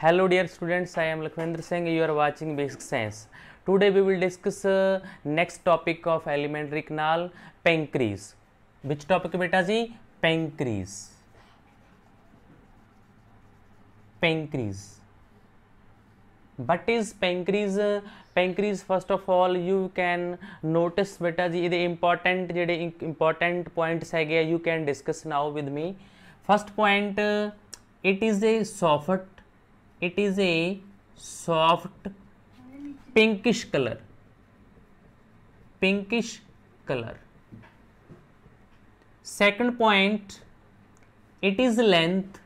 hello dear students i am lakhvendra singh you are watching basic science today we will discuss uh, next topic of elementary canal pancreas which topic beta ji pancreas pancreas what is pancreas pancreas first of all you can notice beta ji the important jede important points है you can discuss now with me first point uh, it is a soft it is a soft pinkish color pinkish color second point it is length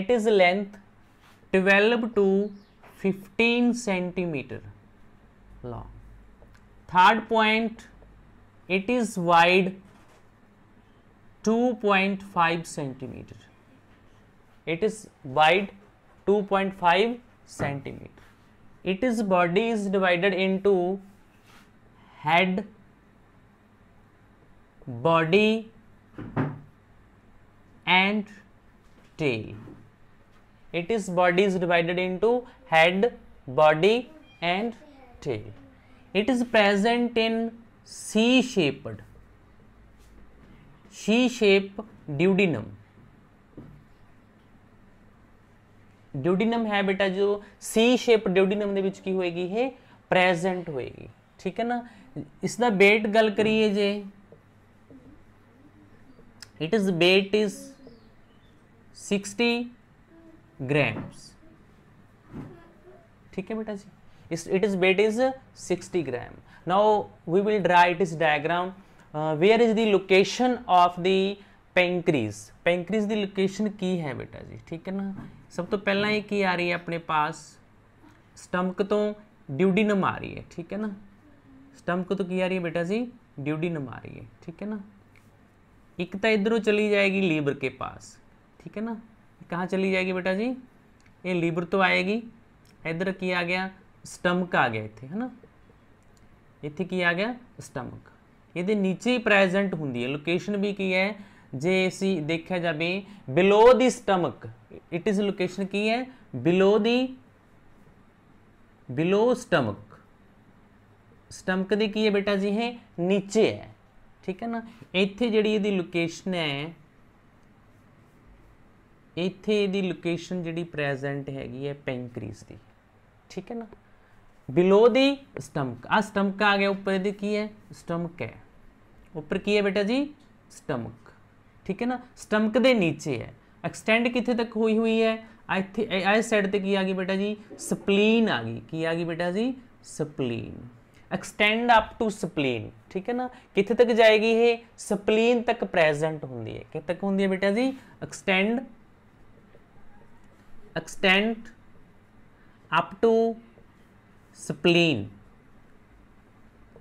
it is length 12 to 15 centimeter long third point it is wide 2.5 centimeter it is wide 2.5 centimeter its body is divided into head body and tail it is body is divided into head body and tail it is present in c shaped c shape duodenum duodenum है बेटा जो सी shape duodenum की होगी है present होगी ठीक है ना इसका बेट गल करिए जे it is weight is 60 grams ठीक है बेटा जी it is weight is sixty gram now we will draw it is diagram where is the location of the pancreas pancreas की लोकेशन की है बेटा जी ठीक है ना सब तो पहला ये की आ रही है अपने पास स्टमक तो ड्यूडीनम आ रही है ठीक है ना स्टमक तो की आ रही है बेटा जी ड्यूडीनम आ रही है ठीक है ना एक तो इधरों चली जाएगी लीवर के पास ठीक है ना कहाँ चली जाएगी बेटा जी ये लीवर तो आएगी इधर की आ गया स्टमक आ गया इतने है ना इतने की आ गया स्टमक ये तो नीचे ही प्रेजेंट होंगी है लोकेशन भी की है जे सी देखा जाए below the stomach it is location की है below the below stomach stomach की की है बेटा जी है नीचे है ठीक है ना इतने जी ये लोकेशन है ਇੱਥੇ ਇਹਦੀ ਲੋਕੇਸ਼ਨ ਜਿਹੜੀ ਪ੍ਰੈਜ਼ੈਂਟ ਹੈਗੀ ਹੈ ਪੈਂਕਰੀਸ ਦੀ ਠੀਕ ਹੈ ਨਾ ਬਿਲੋ ਦੀ ਸਟਮਕ ਆ ਸਟਮਕ ਆ ਗਿਆ ਉੱਪਰ ਇਹਦੀ ਕੀ ਹੈ ਸਟਮਕ ਹੈ ਉੱਪਰ ਕੀ ਹੈ ਬੇਟਾ ਜੀ ਸਟਮਕ ठीक है ना स्टमक के नीचे है एक्सटेंड कितने तक हुई हुई है आई ਆਈ ਸਾਈਡ की आ गई बेटा जी स्प्लीन आ गई की आ गई बेटा जी spleen extend up to spleen ठीक है ना कितने तक जाएगी ये स्प्लीन तक प्रेजेंट होंगी है कितने तक होंगी है बेटा जी extend extend up to spleen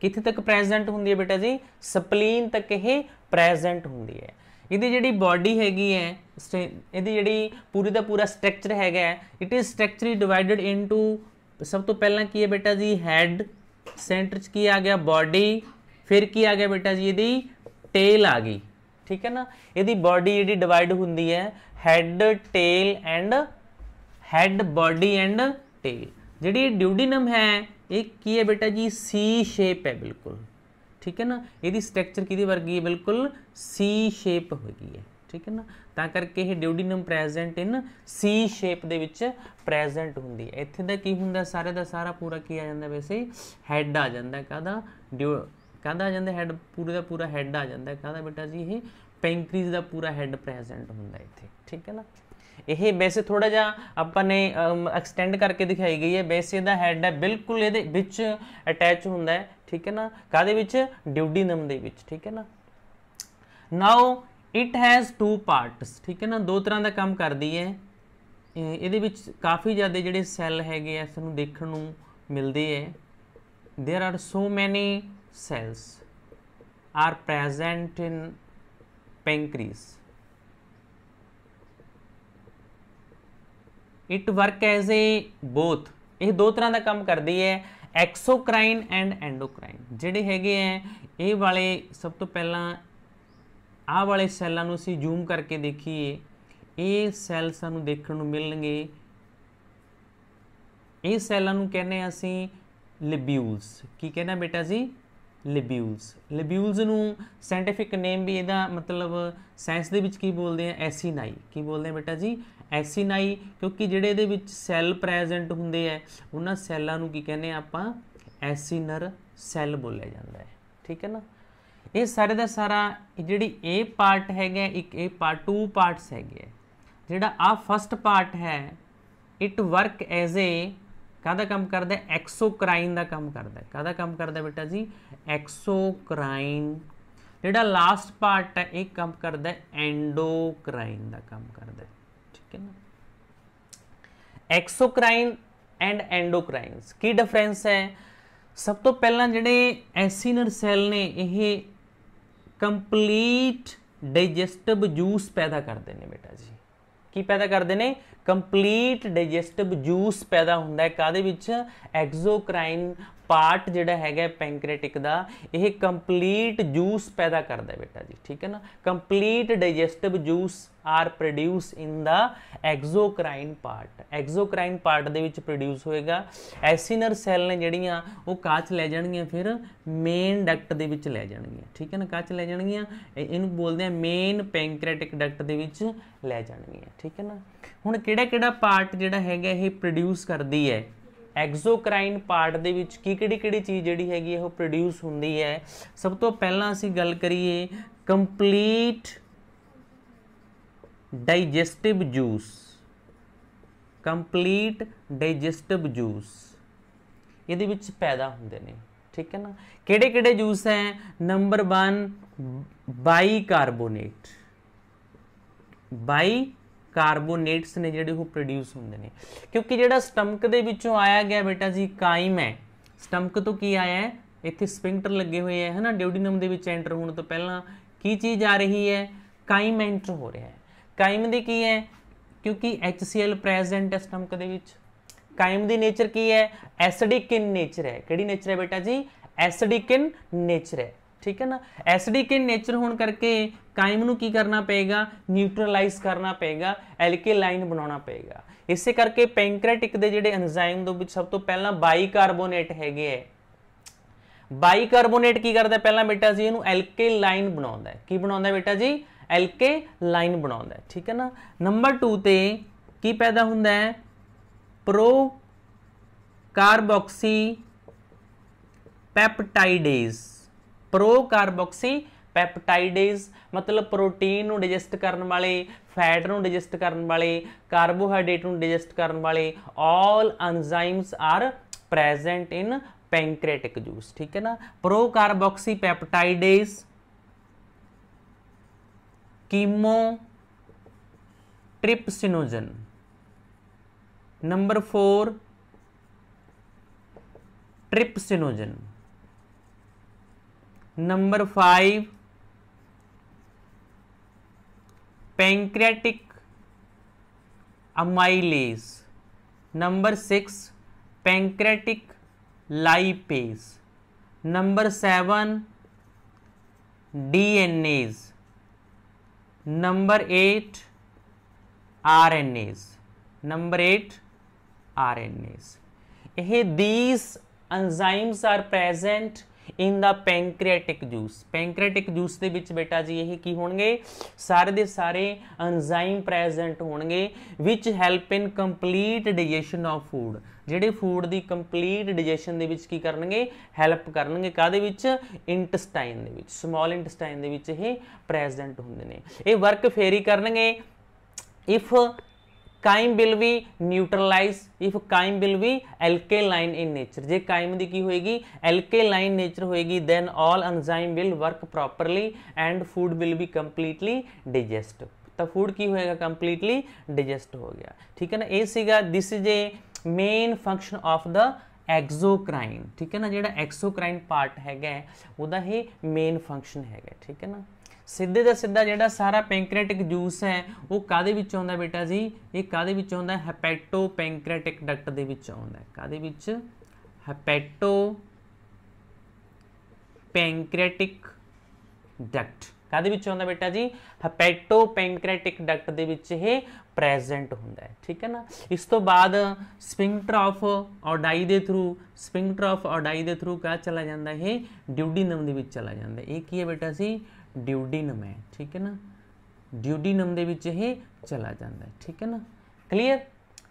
कितने तक प्रेजेंट होंगी है बेटा जी स्प्लीन तक ये प्रेजेंट होंगी है ਇਹਦੀ ਜਿਹੜੀ ਬਾਡੀ ਹੈਗੀ ਹੈ ਇਹਦੀ ਜਿਹੜੀ ਪੂਰੀ ਦਾ ਪੂਰਾ ਸਟਰਕਚਰ ਹੈਗਾ it is structurally divided into ਸਭ ਤੋਂ ਪਹਿਲਾਂ ਕੀ ਹੈ ਬੇਟਾ ਜੀ ਹੈਡ ਸੈਂਟਰ ਚ ਕੀ ਆ ਗਿਆ ਬਾਡੀ ਫਿਰ ਕੀ ਆ ਗਿਆ ਬੇਟਾ ਜੀ ਇਹਦੀ ਟੇਲ ਆ ਗਈ ਠੀਕ ਹੈ ਨਾ ਇਹਦੀ ਬਾਡੀ ਜਿਹੜੀ ਡਿਵਾਈਡ ਹੁੰਦੀ ਹੈ head tail and head body and tail ਜਿਹੜੀ ਡਿਊਡੀਨਮ ਹੈ ਇਹ ਕੀ ਹੈ ਬੇਟਾ ਜੀ ਸੀ ਸ਼ੇਪ ਹੈ ਬਿਲਕੁਲ ਠੀਕ ਹੈ ਨਾ ਇਹਦੀ ਸਟਰਕਚਰ ਕਿਹਦੀ ਵਰਗੀ ਹੈ ਬਿਲਕੁਲ ਸੀ ਸ਼ੇਪ ਹੋਗੀ ਹੈ ਠੀਕ ਹੈ ਨਾ ਤਾਂ ਕਰਕੇ ਇਹ ਡਿਊਡੀਨਮ ਪ੍ਰੈਜ਼ੈਂਟ ਇਨ ਸੀ ਸ਼ੇਪ ਦੇ ਵਿੱਚ ਪ੍ਰੈਜ਼ੈਂਟ ਹੁੰਦੀ ਹੈ ਇੱਥੇ ਦਾ ਕੀ ਹੁੰਦਾ ਸਾਰੇ ਦਾ ਸਾਰਾ ਪੂਰਾ ਕੀ ਆ ਜਾਂਦਾ ਵੈਸੇ ਹੈੱਡ ਆ ਜਾਂਦਾ ਕਹਦਾ ਕਾਹਦਾ ਆ ਜਾਂਦਾ ਹੈੱਡ ਪੂਰੇ ਦਾ ਪੂਰਾ ਹੈੱਡ ਆ ਜਾਂਦਾ ਕਹਦਾ ਬੇਟਾ ਜੀ ਇਹ ਪੈਂਕਰੀਜ਼ ਦਾ ਪੂਰਾ ਹੈੱਡ ਪ੍ਰੈਜ਼ੈਂਟ ਹੁੰਦਾ ਇੱਥੇ ਠੀਕ ਹੈ ਨਾ ਇਹ ਵੈਸੇ ਥੋੜਾ ਜਿਹਾ ਆਪਾਂ ਨੇ ਐਕਸਟੈਂਡ ਕਰਕੇ ਦਿਖਾਈ ਗਈ ਹੈ ਵੈਸੇ ਇਹਦਾ ਹੈੱਡ ਹੈ ਬਿਲਕੁਲ ਇਹਦੇ ਵਿੱਚ ਅਟੈਚ ਹੁੰਦਾ ਹੈ ਠੀਕ ਹੈ ਨਾ ਕਾਦੇ ਵਿੱਚ ਡਿਊਡੀਨਮ ਦੇ ਵਿੱਚ ਠੀਕ ਹੈ ਨਾ now it has two parts ਠੀਕ ਹੈ ਨਾ ਦੋ ਤਰ੍ਹਾਂ ਦਾ ਕੰਮ ਕਰਦੀ ਹੈ ਇਹਦੇ ਵਿੱਚ ਕਾਫੀ ਜ਼ਿਆਦਾ ਜਿਹੜੇ ਸੈੱਲ ਹੈਗੇ ਐ ਸਾਨੂੰ ਦੇਖਣ ਨੂੰ ਮਿਲਦੇ ਐ there are so many cells are present in pancreas it work as a both ਇਹ ਦੋ ਤਰ੍ਹਾਂ ਦਾ ਕੰਮ ਕਰਦੀ ਹੈ ਐਕਸੋਕ੍ਰਾਈਨ ਐਂਡ ਐਂਡੋਕ੍ਰਾਈਨ ਜਿਹੜੇ ਹੈਗੇ ਆ ਇਹ ਵਾਲੇ ਸਭ ਤੋਂ ਪਹਿਲਾਂ ਆਹ ਵਾਲੇ ਸੈੱਲਾਂ ਨੂੰ ਅਸੀਂ ਜ਼ੂਮ ਕਰਕੇ ਦੇਖੀਏ ਇਹ ਸੈੱਲ ਸਾਨੂੰ ਦੇਖਣ ਨੂੰ ਮਿਲਣਗੇ ਇਹ ਸੈੱਲਾਂ ਨੂੰ ਕਹਿੰਦੇ ਅਸੀਂ ਲਿਬਿਊਲਸ ਕੀ ਕਹਿੰਦਾ ਬੇਟਾ ਜੀ ਲਿਬਿਊਲਸ ਲਿਬਿਊਲਸ ਨੂੰ ਸਾਇੰਟਿਫਿਕ ਨੇਮ ਵੀ ਇਹਦਾ ਮਤਲਬ ਸਾਇੰਸ ਦੇ ਵਿੱਚ ਕੀ ਬੋਲਦੇ ਆ ਐਸੀਨਾਈ ਕੀ ਬੋਲਦੇ ਆ ਬੇਟਾ ਜੀ ਐਸੀਨਾਈ ਕਿਉਂਕਿ ਜਿਹੜੇ ਇਹਦੇ ਵਿੱਚ ਸੈੱਲ ਪ੍ਰੈਜ਼ੈਂਟ ਹੁੰਦੇ ਆ ਉਹਨਾਂ ਸੈੱਲਾਂ ਨੂੰ ਕੀ ਕਹਿੰਦੇ ਆਪਾਂ ਐਸੀਨਰ ਸੈੱਲ ਬੋਲਿਆ ਜਾਂਦਾ ਹੈ ਠੀਕ ਹੈ ਨਾ ਇਹ ਸਾਰੇ ਦਾ ਸਾਰਾ ਜਿਹੜੀ ਇਹ ਪਾਰਟ ਹੈਗਾ ਇੱਕ ਇਹ ਪਾਰਟ ਟੂ ਪਾਰਟਸ ਹੈਗੇ ਜਿਹੜਾ ਆ ਫਰਸਟ ਪਾਰਟ ਹੈ ਇਟ ਵਰਕ ਐਜ਼ ਏ ਕਾਹਦਾ ਕੰਮ ਕਰਦਾ ਐਕਸੋਕ੍ਰਾਈਨ ਦਾ ਕੰਮ ਕਰਦਾ ਕਾਹਦਾ ਕੰਮ ਕਰਦਾ ਬੇਟਾ ਜੀ ਐਕਸੋਕ੍ਰਾਈਨ ਜਿਹੜਾ ਲਾਸਟ ਪਾਰਟ ਹੈ ਇਹ ਕੰਮ ਕਰਦਾ ਐਂਡੋਕ੍ਰਾਈਨ ਦਾ ਕੰਮ ਕਰਦਾ ठीक है ਨਾ ਐਕਸੋਕ੍ਰਾਈਨ ਐਂਡ ਐਂਡੋਕ੍ਰਾਈਨਸ ਕੀ ਡਿਫਰੈਂਸ ਹੈ ਸਭ ਤੋਂ ਪਹਿਲਾਂ ਜਿਹੜੇ ਐਸੀਨਰ ਸੈੱਲ ਨੇ ਇਹ ਕੰਪਲੀਟ ਡਾਈਜੈਸਟਿਵ ਜੂਸ ਪੈਦਾ ਕਰਦੇ ਨੇ ਬੇਟਾ ਜੀ ਕੀ ਪੈਦਾ ਕਰਦੇ ਨੇ ਕੰਪਲੀਟ ਡਾਈਜੈਸਟਿਵ ਜੂਸ ਪੈਦਾ ਹੁੰਦਾ ਹੈ ਕਾਦੇ ਵਿੱਚ ਐਗਜ਼ੋਕ੍ਰਾਈਨ ਪਾਰਟ ਜਿਹੜਾ ਹੈਗਾ ਪੈਂਕ੍ਰੀਟਿਕ ਦਾ ਇਹ ਕੰਪਲੀਟ ਜੂਸ ਪੈਦਾ ਕਰਦਾ ਹੈ ਬੇਟਾ ਜੀ ਠੀਕ ਹੈ ਨਾ complete digestive juice are produce in the exocrine part exocrine part ਦੇ ਵਿੱਚ ਪ੍ਰੋਡਿਊਸ ਹੋਏਗਾ ਐਸੀਨਰ ਸੈੱਲ ਨੇ ਜਿਹੜੀਆਂ ਉਹ ਕਾਚ ਲੈ ਜਾਣਗੀਆਂ ਫਿਰ ਮੇਨ ਡਕਟ ਦੇ ਵਿੱਚ ਲੈ ਜਾਣਗੀਆਂ ਠੀਕ ਹੈ ਨਾ ਕਾਚ ਲੈ ਜਾਣਗੀਆਂ ਇਹਨੂੰ ਬੋਲਦੇ ਆ ਮੇਨ ਪੈਂਕ੍ਰੀਟਿਕ ਡਕਟ ਦੇ ਵਿੱਚ ਲੈ ਜਾਣਗੀਆਂ ਠੀਕ ਹੈ ਨਾ ਹੁਣ ਕਿਹੜਾ ਕਿਹੜਾ ਪਾਰਟ ਜਿਹੜਾ ਹੈਗਾ ਇਹ ਪ੍ਰੋਡਿਊਸ ਕਰਦੀ ਹੈ ਐਗਜ਼ੋਕ੍ਰਾਈਨ ਪਾਰਟ ਦੇ ਵਿੱਚ ਕੀ ਕਿਹੜੀ ਕਿਹੜੀ ਚੀਜ਼ ਜਿਹੜੀ ਹੈਗੀ ਉਹ ਪ੍ਰੋਡਿਊਸ ਹੁੰਦੀ ਹੈ ਸਭ ਤੋਂ ਪਹਿਲਾਂ ਅਸੀਂ ਗੱਲ ਕਰੀਏ complete digestive juice complete digestive juice ਇਹਦੇ ਵਿੱਚ ਪੈਦਾ ਹੁੰਦੇ ਨੇ ਠੀਕ ਹੈ ਨਾ ਕਿਹੜੇ ਕਿਹੜੇ ਜੂਸ ਹੈ ਨੰਬਰ 1 ਬਾਈ ਕਾਰਬੋਨੇਟ ਬਾਈ ਕਾਰਬੋਨੇਟਸ ਨੇ ਜਿਹੜੇ ਉਹ ਪ੍ਰੋਡਿਊਸ ਹੁੰਦੇ ਨੇ ਕਿਉਂਕਿ ਜਿਹੜਾ ਸਟਮਕ ਦੇ ਵਿੱਚੋਂ ਆਇਆ ਗਿਆ ਬੇਟਾ ਜੀ ਕਾਈਮ ਹੈ ਸਟਮਕ ਤੋਂ ਕੀ ਆਇਆ ਹੈ ਇੱਥੇ ਸਪਿੰਕਟਰ ਲੱਗੇ ਹੋਏ ਹੈ ਹਨਾ ਡਿਊਡੀਨਮ ਦੇ ਵਿੱਚ ਐਂਟਰ ਹੋਣ ਤੋਂ ਪਹਿਲਾਂ ਕੀ ਚੀਜ਼ ਆ ਰਹੀ ਹੈ ਕਾਈਮ ਐਂਟਰ ਹੋ ਰਿਹਾ ਹੈ ਕਾਈਮ ਦੀ ਕੀ ਹੈ ਕਿਉਂਕਿ HCl ਪ੍ਰੈਜ਼ੈਂਟ ਹੈ ਸਟਮਕ ਦੇ ਵਿੱਚ ਕਾਈਮ ਦੀ ਨੇਚਰ ਕੀ ਹੈ ਐਸਿਡਿਕ ਇਨ ਨੇਚਰ ਹੈ ਕਿਹੜੀ ਨੇਚਰ ਹੈ ਬੇਟਾ ਜੀ ਐਸਿਡਿਕ ਇਨ ਨੇਚਰ ਹੈ ਠੀਕ ਹੈ ਨਾ ਐਸਿਡਿਕ ਇਨ ਨੇਚਰ ਹੋਣ ਕਰਕੇ ਕਾਇਮ ਨੂੰ ਕੀ ਕਰਨਾ ਪਏਗਾ ਨਿਊਟਰਲਾਈਜ਼ ਕਰਨਾ ਪਏਗਾ ਐਲਕੇਲਾਈਨ ਬਣਾਉਣਾ ਪਏਗਾ ਇਸੇ ਕਰਕੇ ਪੈਂਕ੍ਰੀਆਟਿਕ ਦੇ ਜਿਹੜੇ ਐਂਜ਼ਾਈਮ ਦੇ ਵਿੱਚ ਸਭ ਤੋਂ ਪਹਿਲਾਂ ਬਾਈਕਾਰਬੋਨੇਟ ਹੈਗੇ ਹੈ ਬਾਈਕਾਰਬੋਨੇਟ ਕੀ ਕਰਦਾ ਪਹਿਲਾਂ ਬੇਟਾ ਜੀ ਇਹਨੂੰ ਐਲਕੇਲਾਈਨ ਬਣਾਉਂਦਾ ਹੈ ਕੀ ਬਣਾਉਂਦਾ ਬੇਟਾ ਜੀ ਐਲਕੇਲਾਈਨ ਬਣਾਉਂਦਾ ਹੈ ਠੀਕ ਹੈ ਨਾ ਨੰਬਰ 2 ਤੇ ਕੀ ਪੈਦਾ ਹੁੰਦਾ ਹੈ ਪ੍ਰੋ ਕਾਰਬੋਕਸੀ ਪੈਪਟਾਈਡੇਜ਼ ਪ੍ਰੋਕਾਰਬੋਕਸੀ ਪੈਪਟਾਈਡੇਸ ਮਤਲਬ ਪ੍ਰੋਟੀਨ ਨੂੰ ਡਾਈਜੈਸਟ ਕਰਨ ਵਾਲੇ ਫੈਟ ਨੂੰ ਡਾਈਜੈਸਟ ਕਰਨ ਵਾਲੇ ਕਾਰਬੋਹਾਈਡਰੇਟ ਨੂੰ ਡਾਈਜੈਸਟ ਕਰਨ ਵਾਲੇ all enzymes are present in pancreatic juice ठीक है ना procarboxypeptidase chymotrypsinogen number four trypsinogen number five pancreatic amylase number six pancreatic lipase number seven DNase number eight RNase number eight RNase these enzymes are present in the pancreatic juice pancreatic juice ਦੇ ਵਿੱਚ ਬੇਟਾ ਜੀ ਇਹ ਕੀ ਹੋਣਗੇ ਸਾਰੇ ਦੇ ਸਾਰੇ enzyme present ਹੋਣਗੇ which help in complete digestion of food ਜਿਹੜੇ ਫੂਡ ਦੀ ਕੰਪਲੀਟ ਡਾਈਜੈਸ਼ਨ ਦੇ ਵਿੱਚ ਕੀ ਕਰਨਗੇ ਹੈਲਪ ਕਰਨਗੇ ਕਾਦੇ ਵਿੱਚ ਇੰਟਸਟਾਈਨ ਦੇ ਵਿੱਚ ਸਮਾਲ ਇੰਟਸਟਾਈਨ ਦੇ ਵਿੱਚ ਇਹ ਪ੍ਰੈਜ਼ੈਂਟ ਹੁੰਦੇ ਨੇ ਇਹ ਵਰਕ ਫੇਰੀ ਕਰਨਗੇ if chyme will be neutralize if chyme will be alkaline in nature ਜੇ ਕਾਈਮ ਦੀ ਕੀ ਹੋਏਗੀ ਐਲਕੇਲਾਈਨ ਨੇਚਰ ਹੋਏਗੀ then all enzyme will work properly and food will be completely digest ਤਾਂ ਫੂਡ ਕੀ ਹੋਏਗਾ ਕੰਪਲੀਟਲੀ ਡਾਈਜੈਸਟ ਹੋ ਗਿਆ ਠੀਕ ਹੈ ਨਾ ਇਹ ਸੀਗਾ this is a main function of the exocrine ਠੀਕ ਹੈ ਨਾ ਜਿਹੜਾ ਐਕਸੋਕ੍ਰਾਈਨ ਪਾਰਟ ਹੈਗਾ ਉਹਦਾ ਇਹ ਮੇਨ ਫੰਕਸ਼ਨ ਹੈਗਾ ਠੀਕ ਹੈ ਨਾ ਸਿੱਧੇ ਦਾ ਸਿੱਧਾ ਜਿਹੜਾ ਸਾਰਾ ਪੈਂਕ੍ਰੀਆਟਿਕ ਜੂਸ ਹੈ ਉਹ ਕਾਦੇ ਵਿੱਚ ਆਉਂਦਾ ਬੇਟਾ ਜੀ ਇਹ ਕਾਦੇ ਵਿੱਚ ਆਉਂਦਾ ਹੈਪੈਟੋ ਪੈਂਕ੍ਰੀਆਟਿਕ ਡਕਟ ਦੇ ਵਿੱਚ ਆਉਂਦਾ ਕਾਦੇ ਵਿੱਚ ਹੈਪੈਟੋ ਪੈਂਕ੍ਰੀਆਟਿਕ ਡਕਟ ਕਾਦੇ ਵਿੱਚ ਆਉਂਦਾ ਬੇਟਾ ਜੀ ਹੈਪੈਟੋ ਪੈਂਕ੍ਰੀਆਟਿਕ ਡਕਟ ਦੇ ਵਿੱਚ ਇਹ ਪ੍ਰੈਜ਼ੈਂਟ ਹੁੰਦਾ ਹੈ ਠੀਕ ਹੈ ਨਾ ਇਸ ਤੋਂ ਬਾਅਦ ਸਪਿੰਕਟਰ ਆਫ ਔਡਾਈ ਦੇ ਥਰੂ ਸਪਿੰਕਟਰ ਆਫ ਔਡਾਈ ਦੇ ਥਰੂ ਕਾ ਚਲਾ ਜਾਂਦਾ ਇਹ ਡਿਊਡੀ ਨਮ ਦੇ ਵਿੱਚ ਚਲਾ ਜਾਂਦਾ ਇਹ ਕੀ ਹੈ ਬੇਟਾ ਸੀ ਡਿਊਡੀਨਮ ਹੈ ਠੀਕ ਹੈ ਨਾ ਡਿਊਡੀਨਮ ਦੇ ਵਿੱਚ ਇਹ ਚਲਾ ਜਾਂਦਾ ਠੀਕ ਹੈ ਨਾ ਕਲੀਅਰ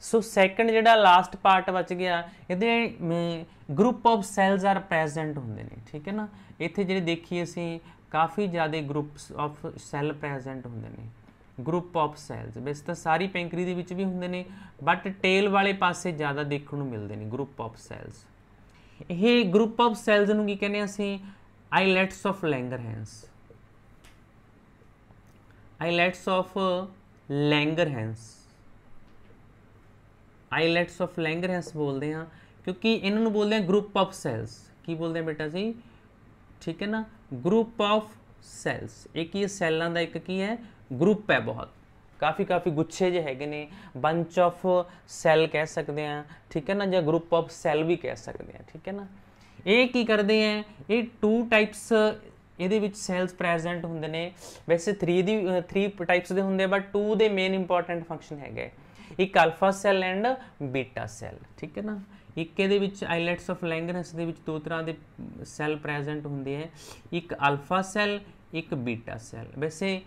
ਸੋ ਸੈਕੰਡ ਜਿਹੜਾ ਲਾਸਟ ਪਾਰਟ ਬਚ ਗਿਆ ਇਹਦੇ group of cells are present ਹੁੰਦੇ ਨੇ ਠੀਕ ਹੈ ਨਾ ਇੱਥੇ ਜਿਹੜੇ ਦੇਖੀ ਅਸੀਂ ਕਾਫੀ ਜ਼ਿਆਦਾ ਗਰੁੱਪਸ ਆਫ ਸੈਲ ਪ੍ਰੈਜ਼ੈਂਟ ਹੁੰਦੇ ਨੇ ਗਰੁੱਪ ਆਫ ਸੈਲਸ ਬਸ ਤਾਂ ਸਾਰੀ ਪੈਂਕਰੀ ਦੇ ਵਿੱਚ ਵੀ ਹੁੰਦੇ ਨੇ ਬਟ ਟੇਲ ਵਾਲੇ ਪਾਸੇ ਜ਼ਿਆਦਾ ਦੇਖਣ ਨੂੰ ਮਿਲਦੇ ਨੇ ਗਰੁੱਪ ਆਫ ਸੈਲਸ ਇਹ ਗਰੁੱਪ ਆਫ ਸੈਲਸ ਨੂੰ ਕੀ ਕਹਿੰਦੇ ਅਸੀਂ islets of Langerhans islets of uh, Langerhans islets of Langerhans ਬੋਲਦੇ ਆ ਕਿਉਂਕਿ ਇਹਨਾਂ ਨੂੰ ਬੋਲਦੇ ਆ ਗਰੁੱਪ ਆਫ ਸੈਲਸ ਕੀ ਬੋਲਦੇ ਆ ਬੇਟਾ ਜੀ ਠੀਕ ਹੈ ਨਾ ਗਰੁੱਪ ਆਫ ਸੈਲਸ ਇਹ ਕੀ ਸੈਲਾਂ ਦਾ ਇੱਕ ਕੀ ਹੈ ਗਰੁੱਪ ਹੈ ਬਹੁਤ ਕਾਫੀ ਕਾਫੀ ਗੁੱਛੇ ਜੇ ਹੈਗੇ ਨੇ ਬੰਚ ਆਫ ਸੈਲ ਕਹਿ ਸਕਦੇ ਆ ਠੀਕ ਹੈ ਨਾ ਜਾਂ ਗਰੁੱਪ ਆਫ ਸੈਲ ਵੀ ਕਹਿ ਸਕਦੇ ਆ ਠੀਕ ਹੈ ਨਾ ਇਹ ਕੀ ਕਰਦੇ ਆ ਇਹ ਟੂ ਟਾਈਪਸ ਇਹਦੇ ਵਿੱਚ ਸੈਲਸ ਪ੍ਰੈਜ਼ੈਂਟ ਹੁੰਦੇ ਨੇ ਵੈਸੇ 3 ਦੀ 3 ਟਾਈਪਸ ਦੇ ਹੁੰਦੇ ਬਟ 2 ਦੇ ਮੇਨ ਇੰਪੋਰਟੈਂਟ ਫੰਕਸ਼ਨ ਹੈਗੇ ਇੱਕ alpha cell and beta cell ਠੀਕ ਹੈ ਨਾ ਇੱਕ ਇਹਦੇ ਵਿੱਚ ਆਈਲੈਟਸ ਆਫ ਲੈਂਗਰਸ ਦੇ ਵਿੱਚ ਦੋ ਤਰ੍ਹਾਂ ਦੇ ਸੈਲ ਪ੍ਰੈਜ਼ੈਂਟ ਹੁੰਦੇ ਹੈ ਇੱਕ ਅਲਫਾ ਸੈਲ ਇੱਕ ਬੀਟਾ ਸੈਲ ਵੈਸੇ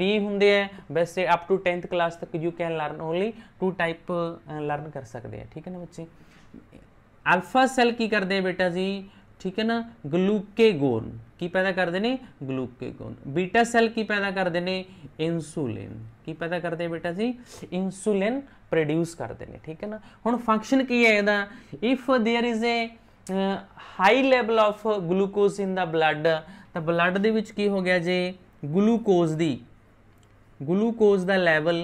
3 ਹੁੰਦੇ ਹੈ ਵੈਸੇ ਅਪ ਟੂ 10th ਕਲਾਸ ਤੱਕ you can learn only two type learn ਕਰ ਸਕਦੇ ਆ ਠੀਕ ਹੈ ਨਾ ਬੱਚੇ अल्फा सेल की करते हैं बेटा जी ठीक है ना ग्लूकेगोन की पैदा कर देने ग्लूकेगोन बीटा सेल की पैदा कर देने इंसुलिन की पैदा करते हैं बेटा जी इंसुलिन प्रोड्यूस कर देने ठीक है ना हूँ फंक्शन की है यदा if there is a high level of glucose in the blood तो ब्लड के हो गया ਹੋ ग्लूकोज़ ਜੇ ਗਲੂਕੋਜ਼ ਦੀ ਗਲੂਕੋਜ਼ ਦਾ ਲੈਵਲ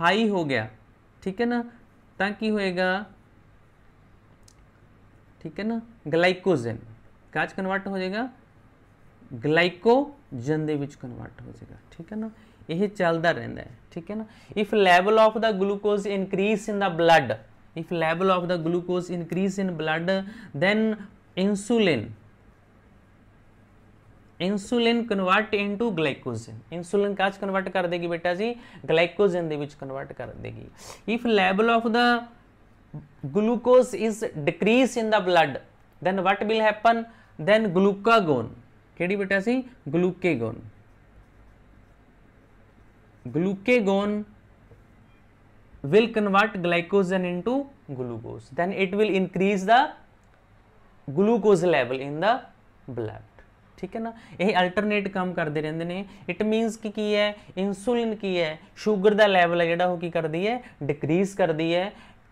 ਹਾਈ ਹੋ ਗਿਆ ਠੀਕ ਹੈ ਨਾ ਤਾਂ ठीक है ना ग्लाइकोजन काज कन्वर्ट हो जाएगा ਗਲਾਈਕੋਜਨ ਦੇ ਵਿੱਚ ਕਨਵਰਟ ਹੋ ਜਾਏਗਾ ਠੀਕ ਹੈ ਨਾ ਇਹ ਚੱਲਦਾ ਰਹਿੰਦਾ ਹੈ ਠੀਕ ਹੈ ਨਾ if level of the glucose increase in the blood if level of the glucose increase in blood then insulin insulin convert into glycogen insulin cause convert कर देगी बेटा जी ग्लाइकोजन ਦੇ ਵਿੱਚ ਕਨਵਰਟ ਕਰ ਦੇਗੀ if level of the glucose is decrease in the blood then what will happen then glucagon kedi beta si glucagon glucagon will convert glycogen into glucose then it will increase the glucose level in the blood ठीक है ना यही alternate काम करते रहते हैं it मीनस की की है इंसुलिन की है शुगर का लैवल है जोड़ा वो की करती है डिक्रीज करती है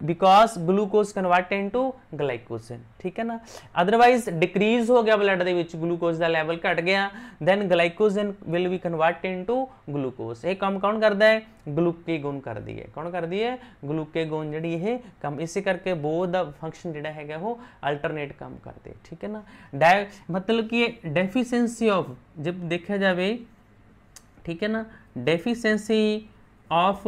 because glucose converted into glycogen ठीक है ना अदरवाइज डिक्रीज हो गया ब्लड के ਵਿੱਚ ਗਲੂਕੋਜ਼ ਦਾ ਲੈਵਲ ਘਟ ਗਿਆ then glycogen will be convert into glucose ਇਹ ਕੰਮ ਕੌਣ ਕਰਦਾ ਹੈ ਗਲੂਕੇਗੋਨ ਕਰਦੀ ਹੈ ਕੌਣ ਕਰਦੀ ਹੈ ਗਲੂਕੇਗੋਨ ਜਿਹੜੀ ਇਹ ਕੰਮ ਇਸੇ ਕਰਕੇ ਬੋਥ ਦਾ ਫੰਕਸ਼ਨ ਜਿਹੜਾ ਹੈਗਾ ਉਹ ਅਲਟਰਨੇਟ ਕੰਮ ਕਰਦੇ ਠੀਕ ਹੈ ਨਾ ਮਤਲਬ ਕਿ ਡੈਫੀਸ਼ੈਂਸੀ ਆਫ ਜਦ ਦੇਖਿਆ ਜਾਵੇ ਠੀਕ ਹੈ ਨਾ ਡੈਫੀਸ਼ੈਂਸੀ ਆਫ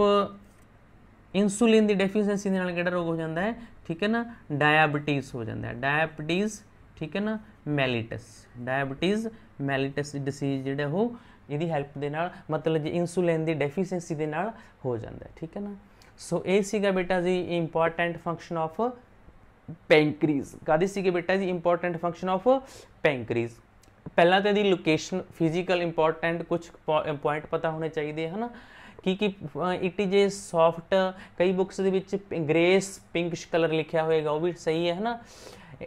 ਇਨਸੂਲਿਨ ਦੀ ਡੈਫੀਸ਼ੀਐਂਸੀ ਦੇ ਨਾਲ ਕਿਹੜਾ ਰੋਗ ਹੋ ਜਾਂਦਾ ਹੈ ਠੀਕ ਹੈ ਨਾ ਡਾਇਬੀਟੀਜ਼ ਹੋ ਜਾਂਦਾ ਹੈ ਡਾਇਬੀਟੀਜ਼ ਠੀਕ ਹੈ ਨਾ ਮੈਲਿਟਸ ਡਾਇਬੀਟੀਜ਼ ਮੈਲਿਟਸ ਡਿਸੀਜ਼ ਜਿਹੜਾ ਉਹ ਇਹਦੀ ਹੈਲਪ ਦੇ ਨਾਲ ਮਤਲਬ ਜੇ ਇਨਸੂਲਿਨ ਦੀ ਡੈਫੀਸ਼ੀਐਂਸੀ ਦੇ ਨਾਲ ਹੋ ਜਾਂਦਾ ਹੈ ਠੀਕ ਹੈ ਨਾ ਸੋ ਇਹ ਸੀਗਾ ਬੇਟਾ ਜੀ ਇੰਪੋਰਟੈਂਟ ਫੰਕਸ਼ਨ ਆਫ ਪੈਂਕਰੀਸ ਕਾਦੀ ਸੀਗੇ ਬੇਟਾ ਜੀ ਇੰਪੋਰਟੈਂਟ ਫੰਕਸ਼ਨ ਆਫ ਪੈਂਕਰੀਸ ਪਹਿਲਾਂ ਤਾਂ ਇਹਦੀ ਲੋਕੇਸ਼ਨ ਫਿਜ਼ੀਕਲ ਇੰਪੋਰਟੈਂਟ ਕੁਝ ਪੁਆਇੰਟ ਪਤਾ ਹੋਣੇ ਚਾਹੀਦੇ ਹਨਾ ਕੀ ਕੀ ਇਟ ਇਜ਼ ਸੌਫਟ ਕਈ ਬੁక్స్ ਦੇ ਵਿੱਚ ਗ੍ਰੇਸ ਪਿੰਕਿਸ਼ ਕਲਰ ਲਿਖਿਆ ਹੋਏਗਾ ਉਹ ਵੀ ਸਹੀ ਹੈ ਹਨਾ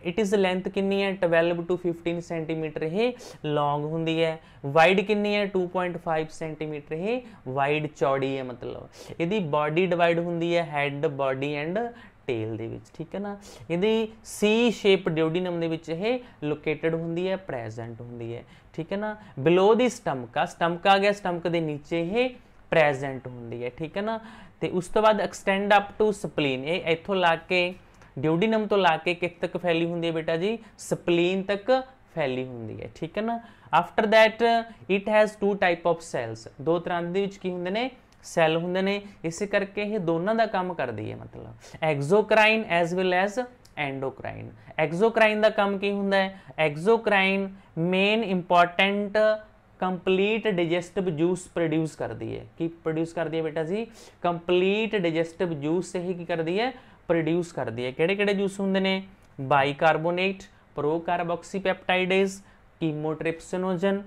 ਇਟ ਇਜ਼ ਲੈਂਥ ਕਿੰਨੀ ਹੈ 12 ਟੂ 15 ਸੈਂਟੀਮੀਟਰ ਇਹ ਲੌਂਗ ਹੁੰਦੀ ਹੈ ਵਾਈਡ ਕਿੰਨੀ ਹੈ 2.5 ਸੈਂਟੀਮੀਟਰ ਇਹ ਵਾਈਡ ਚੌੜੀ ਹੈ ਮਤਲਬ ਇਹਦੀ ਬਾਡੀ ਡਿਵਾਈਡ ਹੁੰਦੀ ਹੈ ਹੈਡ ਬਾਡੀ ਐਂਡ ਟੇਲ ਦੇ ਵਿੱਚ ਠੀਕ ਹੈ ਨਾ ਇਹਦੀ ਸੀ ਸ਼ੇਪ ਡਿਓਡੀਨਮ ਦੇ ਵਿੱਚ ਇਹ ਲੋਕੇਟਡ ਹੁੰਦੀ ਹੈ ਪ੍ਰੈਜ਼ੈਂਟ ਹੁੰਦੀ ਹੈ ਠੀਕ ਹੈ ਨਾ ਬਿਲੋ ਦੀ ਸਟਮਕਾ ਸਟਮਕਾ ਆ ਗਿਆ ਸਟਮਕ ਦੇ ਨੀਚੇ ਇਹ ਪ੍ਰੈਜ਼ੈਂਟ ਹੁੰਦੀ ਹੈ ਠੀਕ ਹੈ ਨਾ ਤੇ ਉਸ ਤੋਂ ਬਾਅਦ ਐਕਸਟੈਂਡ ਅਪ ਟੂ ਸਪਲੀਨ ਇਹ ਇੱਥੋਂ ਲਾ ਕੇ ਡਿਊਡੀਨਮ ਤੋਂ ਲਾ ਕੇ ਕਿੱਥੇ ਤੱਕ ਫੈਲੀ ਹੁੰਦੀ ਹੈ ਬੇਟਾ ਜੀ ਸਪਲੀਨ ਤੱਕ ਫੈਲੀ ਹੁੰਦੀ ਹੈ ਠੀਕ ਹੈ ਨਾ after that it has two type of cells ਦੋ ਤਰ੍ਹਾਂ ਦੇ ਵਿੱਚ ਕੀ ਹੁੰਦੇ ਨੇ ਸੈੱਲ ਹੁੰਦੇ ਨੇ ਇਸੇ ਕਰਕੇ ਇਹ ਦੋਨਾਂ ਦਾ ਕੰਮ ਕਰਦੀ ਹੈ ਮਤਲਬ exocrine as well as endocrine exocrine ਦਾ ਕੰਮ ਕੀ ਹੁੰਦਾ ਹੈ exocrine main important complete digestive juice produce कर दिए कि प्रोड्यूस कर दिए बेटा जी कंप्लीट डिजेस्टिव जूस से ही की कर दिए प्रोड्यूस कर दिए ਕਿਹੜੇ ਕਿਹੜੇ ਜੂਸ ਹੁੰਦੇ ਨੇ bicarbonate procarboxypeptidase chymotrypsinogen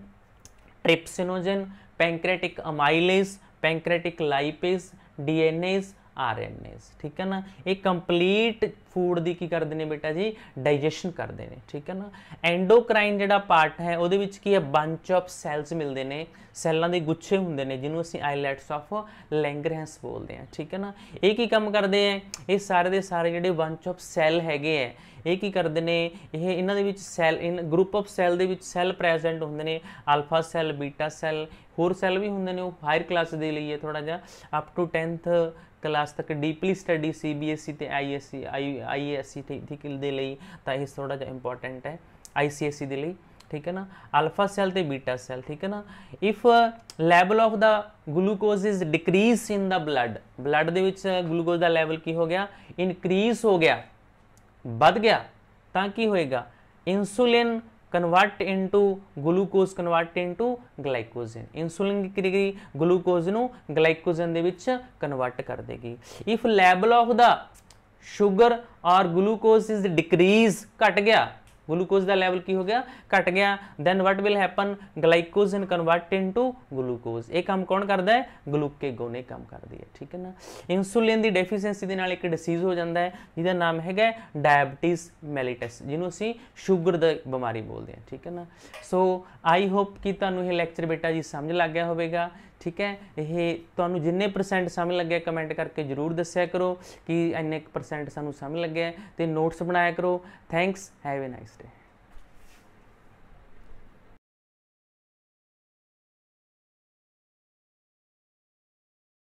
trypsinogen pancreatic amylase pancreatic lipase DNase RNase ठीक है ना ये कंप्लीट ਫੂਡ ਦੀ ਕੀ ਕਰ ਦਿੰਨੇ ਬੇਟਾ ਜੀ ਡਾਈਜੈਸ਼ਨ ਕਰਦੇ ਨੇ ਠੀਕ ਹੈ ਨਾ ਐਂਡੋਕਰਾਈਨ ਜਿਹੜਾ ਪਾਰਟ ਹੈ ਉਹਦੇ ਵਿੱਚ ਕੀ ਹੈ ਬੰਚ ਆਫ ਸੈਲਸ ਮਿਲਦੇ ਨੇ ਸੈੱਲਾਂ ਦੇ ਗੁੱਛੇ ਹੁੰਦੇ ਨੇ ਜਿਹਨੂੰ ਅਸੀਂ ਆਈਲੈਟਸ ਆਫ ਲੈਂਗਰਹੈਂਸ ਬੋਲਦੇ ਆ ਠੀਕ ਹੈ ਨਾ ਇਹ ਕੀ ਕੰਮ ਕਰਦੇ ਆ ਇਹ ਸਾਰੇ ਦੇ ਸਾਰੇ ਜਿਹੜੇ ਬੰਚ ਆਫ ਸੈੱਲ ਹੈਗੇ ਆ ਇਹ ਕੀ ਕਰਦੇ ਨੇ ਇਹ ਇਹਨਾਂ ਦੇ ਵਿੱਚ cell in group of cell ਦੇ ਵਿੱਚ ਸੈੱਲ ਪ੍ਰੈਜ਼ੈਂਟ ਹੁੰਦੇ ਨੇ ਆਲਫਾ ਸੈੱਲ ਬੀਟਾ ਸੈੱਲ ਹੋਰ ਸੈੱਲ ਵੀ ਹੁੰਦੇ ਨੇ ਉਹ ਹਾਇਰ ਕਲਾਸ ਦੇ ਲਈ ਹੈ ਥੋੜਾ ਜਿਹਾ ਅਪ ਟੂ 10th क्लास तक डीपली ਕਲਾਸ ਤੱਕ ਡੀਪਲੀ ਸਟੱਡੀ ਸੀਬੀਐਸਈ ਤੇ ਆਈਐਸਸੀ ਆਈਐਸਸੀ ਠੀਕ ਦੇ ਲਈ थोड़ा ਇਹ इंपोर्टेंट है आई सी ਆਈਸੀਐਸਸੀ ਦੇ ਲਈ ठीक है ना अल्फा सेल तो बीटा सेल ठीक है ना if level of the glucose is decrease in the blood blood के ग्लूकोज का लैवल की हो गया इनक्रीज हो गया बद गया तो की होएगा insulin convert into glucose convert into glycogen insulin ਕੀ ਕਰੇਗੀ ਗਲੂਕੋਜ਼ ਨੂੰ ਗਲਾਈਕੋਜਨ ਦੇ ਵਿੱਚ ਕਨਵਰਟ ਕਰ ਦੇਗੀ if level of the sugar ਔਰ ਗਲੂਕੋਜ਼ ਇਜ਼ ਡਿਕਰੀਜ਼ ਘਟ ਗਿਆ ग्लूकोज का लैवल की हो गया घट गया then what will happen glycogen convert into glucose ये काम कौन करता है ग्लूकेगो ने काम करती है ठीक है ना इंसुलिन की डेफिशिएंसी के नाल एक डिसीज़ हो जाता है ਜਿਹਦਾ नाम ਹੈਗਾ ਡਾਇਬਟੀਜ਼ ਮੈਲੀਟਸ ਜਿਹਨੂੰ ਅਸੀਂ ਸ਼ੂਗਰ ਦੀ ਬਿਮਾਰੀ ਬੋਲਦੇ ਹਾਂ ਠੀਕ ਹੈ ਨਾ ਸੋ ਆਈ ਹੋਪ ਕਿ ਤੁਹਾਨੂੰ ਇਹ ਲੈਕਚਰ ਬੇਟਾ ਜੀ ਸਮਝ ਲੱਗ ਗਿਆ ਠੀਕ ਹੈ ਇਹ ਤੁਹਾਨੂੰ ਜਿੰਨੇ ਪਰਸੈਂਟ ਸਮਝ ਲੱਗਿਆ ਕਮੈਂਟ ਕਰਕੇ ਜਰੂਰ ਦੱਸਿਆ ਕਰੋ ਕਿ ਇੰਨੇ ਪਰਸੈਂਟ ਸਾਨੂੰ ਸਮਝ ਲੱਗਿਆ ਤੇ ਨੋਟਸ ਬਣਾਇਆ ਕਰੋ thanks have a nice day